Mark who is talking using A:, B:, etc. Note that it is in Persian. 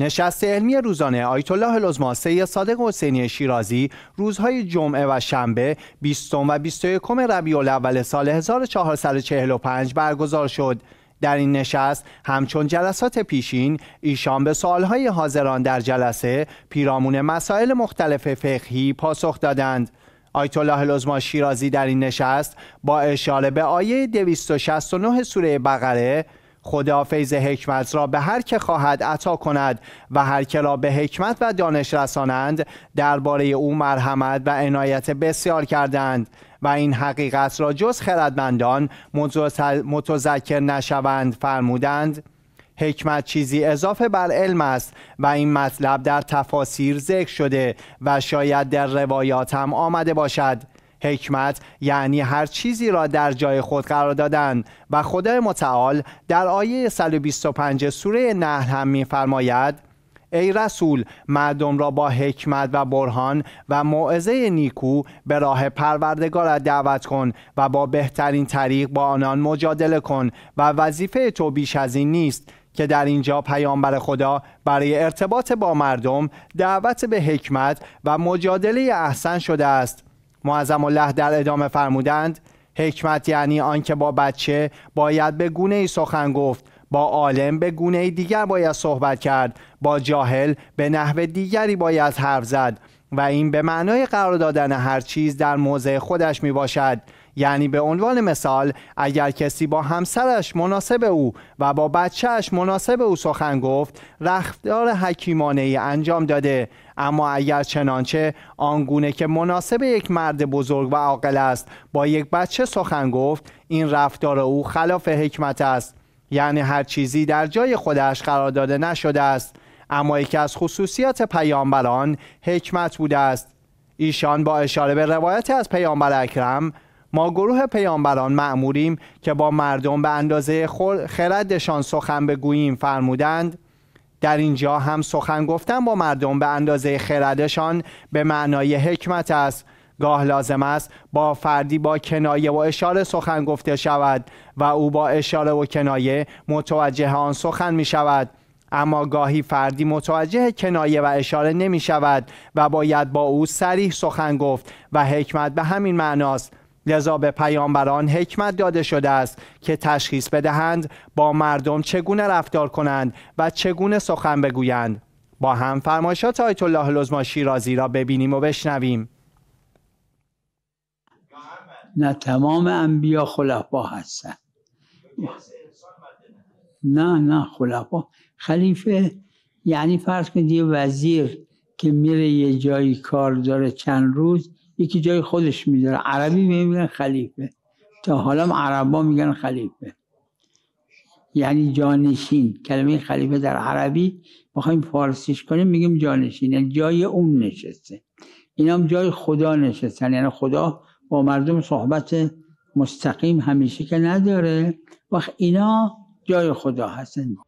A: نشست علمی روزانه آیت الله العظما صادق حسینی شیرازی روزهای جمعه و شنبه 20 و 21 ربیع الاول سال 1445 برگزار شد در این نشست همچون جلسات پیشین ایشان به سوالهای حاضران در جلسه پیرامون مسائل مختلف فقهی پاسخ دادند آیت الله شیرازی در این نشست با اشاره به آیه 269 سوره بقره خدا فیض حکمت را به هر که خواهد عطا کند و هر که را به حکمت و دانش رسانند درباره او مرحمت و عنایت بسیار کردند و این حقیقت را جز خردمندان متذکر نشوند فرمودند حکمت چیزی اضافه بر علم است و این مطلب در تفاسیر ذکر شده و شاید در روایات هم آمده باشد حکمت یعنی هر چیزی را در جای خود قرار دادن و خدای متعال در آیه 125 سوره نحل هم میفرماید ای رسول مردم را با حکمت و برهان و موعظه نیکو به راه پروردگارت دعوت کن و با بهترین طریق با آنان مجادله کن و وظیفه تو بیش از این نیست که در اینجا پیامبر خدا برای ارتباط با مردم دعوت به حکمت و مجادله احسن شده است معظم الله در ادامه فرمودند حکمت یعنی آنکه با بچه باید به گونه ای سخن گفت با عالم به گونه دیگر باید صحبت کرد با جاهل به نحو دیگری باید حرف زد و این به معنای قرار دادن هر چیز در موضع خودش می باشد یعنی به عنوان مثال اگر کسی با همسرش مناسب او و با بچهش مناسب او سخن گفت رفتار حکیمانه ای انجام داده اما اگر چنانچه آنگونه که مناسب یک مرد بزرگ و عاقل است با یک بچه سخن گفت این رفتار او خلاف حکمت است یعنی هر چیزی در جای خودش قرار داده نشده است اما یکی از خصوصیات پیامبران حکمت بوده است ایشان با اشاره به روایت از پیامبر اکرم ما گروه پیامبران معموریم که با مردم به اندازه خردشان سخن بگوییم فرمودند در اینجا هم سخن گفتن با مردم به اندازه خردشان به معنای حکمت است گاه لازم است با فردی با کنایه و اشاره سخن گفته شود و او با اشاره و کنایه متوجه آن سخن می شود اما گاهی فردی متوجه کنایه و اشاره نمی شود و باید با او سریح سخن گفت و حکمت به همین معناست لذا به پیامبران حکمت داده شده است که تشخیص بدهند با مردم چگونه رفتار کنند و چگونه سخن بگویند با هم فرمایشات آیت الله لزما شیرازی را ببینیم و بشنویم نه تمام انبیا خلفا هستند.
B: نه نه خلفا خلیفه یعنی فرض کنید یه وزیر که میره یه جایی کار داره چند روز یکی جای خودش میذاره عربی میگن خلیفه تا حالا عربا میگن خلیفه یعنی جانشین کلمه خلیفه در عربی بخوایم فارسیش کنیم میگیم جانشین یعنی جای اون نشسته این هم جای خدا نشستن یعنی خدا با مردم صحبت مستقیم همیشه که نداره وقت اینا جای خدا هستن